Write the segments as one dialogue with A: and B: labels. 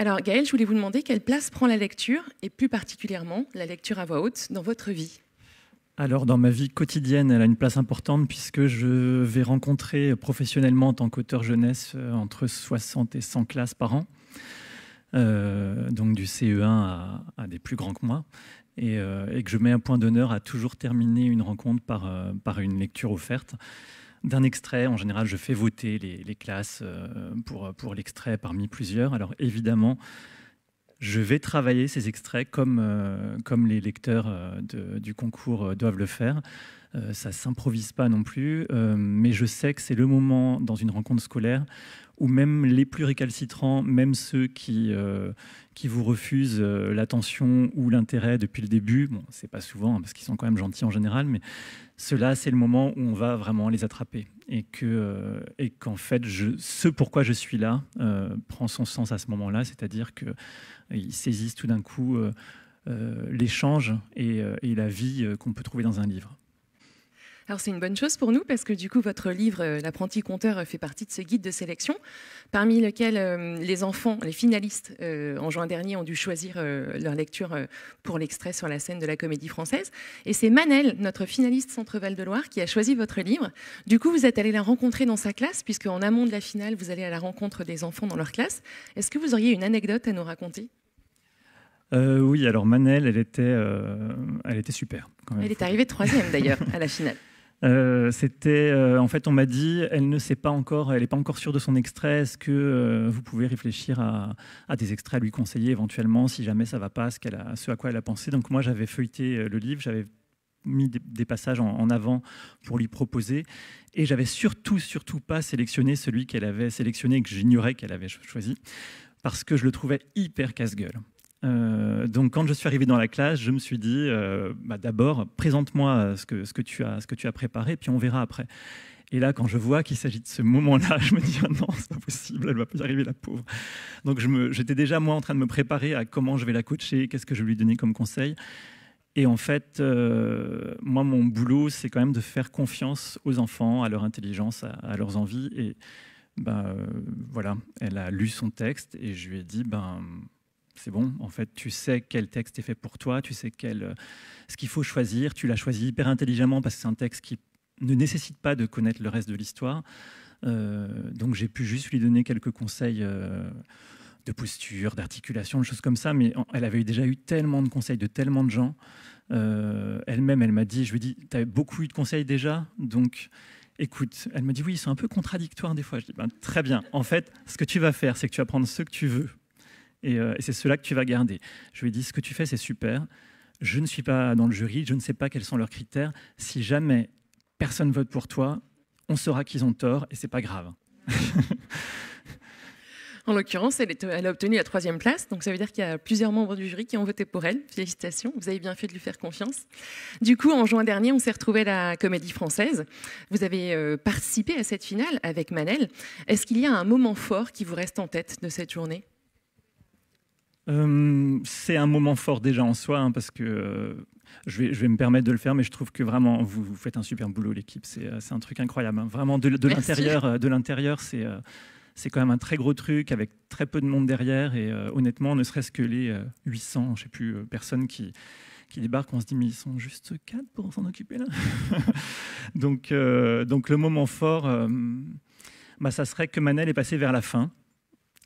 A: Alors Gaëlle, je voulais vous demander quelle place prend la lecture, et plus particulièrement la lecture à voix haute, dans votre vie
B: alors dans ma vie quotidienne, elle a une place importante puisque je vais rencontrer professionnellement en tant qu'auteur jeunesse euh, entre 60 et 100 classes par an, euh, donc du CE1 à, des plus grands que moi, euh, et, que je mets un point d'honneur à toujours terminer une rencontre par, par une lecture offerte d'un extrait. En général, je fais voter les, classes euh, pour, pour l'extrait parmi plusieurs. Alors évidemment, je vais travailler ces extraits comme, euh, comme les lecteurs euh, du concours doivent le faire. Euh, ça ne s'improvise pas non plus, euh, mais je sais que c'est le moment dans une rencontre scolaire où même les plus récalcitrants, même ceux qui, euh, qui vous refusent l'attention ou l'intérêt depuis le début, bon, c'est pas souvent hein, parce qu'ils sont quand même gentils en général, mais cela, c'est le moment où on va vraiment les attraper et que et qu'en fait, je, ce pourquoi je suis là prend son sens à ce moment-là, c'est-à-dire qu'ils saisissent tout d'un coup. l'échange et, la vie qu'on peut trouver dans un livre.
A: Alors c'est une bonne chose pour nous parce que du coup votre livre euh, L'apprenti compteur euh, fait partie de ce guide de sélection parmi lequel euh, les enfants, les finalistes en juin dernier ont dû choisir leur lecture pour l'extrait sur la scène de la comédie française. Et c'est Manel, notre finaliste Centre-Val de Loire, qui a choisi votre livre. Du coup vous êtes allé la rencontrer dans sa classe puisque en amont de la finale vous allez à la rencontre des enfants dans leur classe. Est-ce que vous auriez une anecdote à nous raconter
B: oui, alors Manel, elle était, elle était super.
A: Elle est arrivée troisième d'ailleurs à la finale.
B: Euh, c'était, euh, en fait, on m'a dit, elle ne sait pas encore, elle n'est pas encore sûre de son extrait. Est-ce que euh, vous pouvez réfléchir à, des extraits à lui conseiller éventuellement, si jamais ça va pas, ce, à quoi elle a pensé Donc moi, j'avais feuilleté le livre, j'avais mis des, passages en, avant pour lui proposer, et j'avais surtout, surtout pas sélectionné celui qu'elle avait sélectionné que j'ignorais qu'elle avait choisi, parce que je le trouvais hyper casse-gueule. Euh, donc, quand je suis arrivé dans la classe, je me suis dit, euh, bah, d'abord, présente-moi ce que, ce, que tu as, ce que tu as préparé, puis on verra après. Et là, quand je vois qu'il s'agit de ce moment-là, je me dis, oh non, c'est pas possible, elle va pas y arriver, la pauvre. Donc, j'étais déjà, moi, en train de me préparer à comment je vais la coacher, qu'est-ce que je vais lui donner comme conseil. Et en fait, euh, moi, mon boulot, c'est quand même de faire confiance aux enfants, à leur intelligence, à, leurs envies. Et ben, voilà, elle a lu son texte et je lui ai dit, ben, c'est bon, en fait, tu sais quel texte est fait pour toi, tu sais euh, ce qu'il faut choisir, tu l'as choisi hyper intelligemment parce que c'est un texte qui ne nécessite pas de connaître le reste de l'histoire. Euh, donc j'ai pu juste lui donner quelques conseils euh, de posture, d'articulation, de choses comme ça, mais elle avait déjà eu tellement de conseils de tellement de gens. elle-même, elle m'a dit, je lui dis, tu as beaucoup eu de conseils déjà, donc écoute, elle me dit, oui, ils sont un peu contradictoires des fois. Je dis, ben, très bien, en fait, ce que tu vas faire, c'est que tu vas prendre ce que tu veux euh, et, c'est cela que tu vas garder. Je lui ai dit, ce que tu fais, c'est super. Je ne suis pas dans le jury, je ne sais pas quels sont leurs critères. Si jamais personne vote pour toi, on saura qu'ils ont tort et c'est pas grave.
A: En l'occurrence, elle, a obtenu la troisième place, donc ça veut dire qu'il y a plusieurs membres du jury qui ont voté pour elle. Félicitations, vous avez bien fait de lui faire confiance. Du coup, en juin dernier, on s'est retrouvé à la Comédie Française. Vous avez euh, participé à cette finale avec Manel. Est-ce qu'il y a un moment fort qui vous reste en tête de cette journée
B: euh, c'est un moment fort déjà en soi, hein, parce que euh, je, vais, je, vais, me permettre de le faire, mais je trouve que vraiment, vous, faites un super boulot, l'équipe. C'est euh, un truc incroyable. Hein. Vraiment, de, de l'intérieur, c'est c'est quand même un très gros truc avec très peu de monde derrière. Et honnêtement, ne serait-ce que les 800, je sais plus, personnes qui, qui débarquent, on se dit, mais ils sont juste 4 pour s'en occuper là. donc, donc le moment fort, bah, ça serait que Manel est passé vers la fin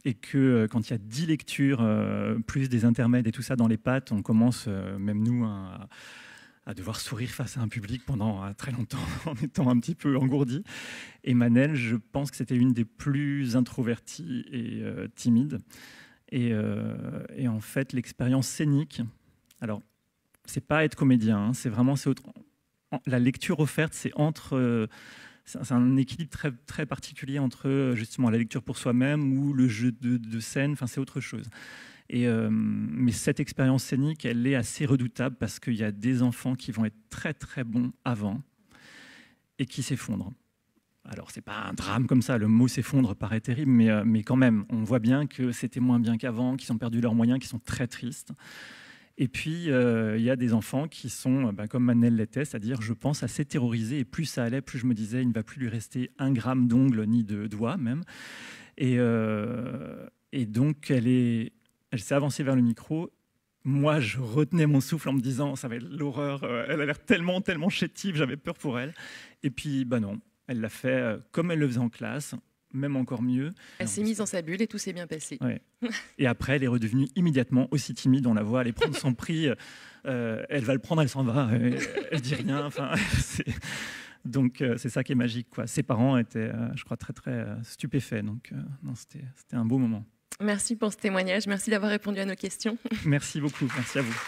B: et que euh, quand il y a 10 lectures, euh, plus des intermèdes et tout ça dans les pattes, on commence, euh, même nous, hein, à, devoir sourire face à un public pendant très longtemps en étant un petit peu engourdi. Et Manel, je pense que c'était une des plus introverties et timides. Et, en fait, l'expérience scénique, alors, c'est pas être comédien, hein, c'est vraiment autre... la lecture offerte, c'est entre c'est un équilibre très, très particulier entre euh, justement la lecture pour soi-même ou le jeu de, scène, enfin c'est autre chose. Et, euh, mais cette expérience scénique, elle est assez redoutable parce qu'il y a des enfants qui vont être très très bons avant et qui s'effondrent. Alors c'est pas un drame comme ça, le mot s'effondre paraît terrible, mais, euh, mais quand même, on voit bien que c'était moins bien qu'avant, qu'ils ont perdu leurs moyens, qu'ils sont très tristes. Et puis, euh, il y a des enfants qui sont, euh, ben, comme Manel l'était, c'est-à-dire, je pense, assez terrorisés. Et plus ça allait, plus je me disais, il ne va plus lui rester un gramme d'ongle ni de doigt même. Et, euh, et donc, elle elle s'est avancée vers le micro moi, je retenais mon souffle en me disant, ça va être l'horreur, elle a l'air tellement, tellement chétive, j'avais peur pour elle. Et puis, ben non, elle l'a fait comme elle le faisait en classe, même encore mieux.
A: Elle s'est mise dans sa bulle et tout s'est bien passé.
B: et après, elle est redevenue immédiatement aussi timide, on la voit aller prendre son prix, euh, elle va le prendre, elle s'en va, elle, ne dit rien. Enfin, donc euh, c'est ça qui est magique. Quoi. Ses parents étaient, euh, je crois, très très stupéfaits. Donc c'était un beau moment.
A: Merci pour ce témoignage, merci d'avoir répondu à nos questions.
B: merci beaucoup, merci à vous.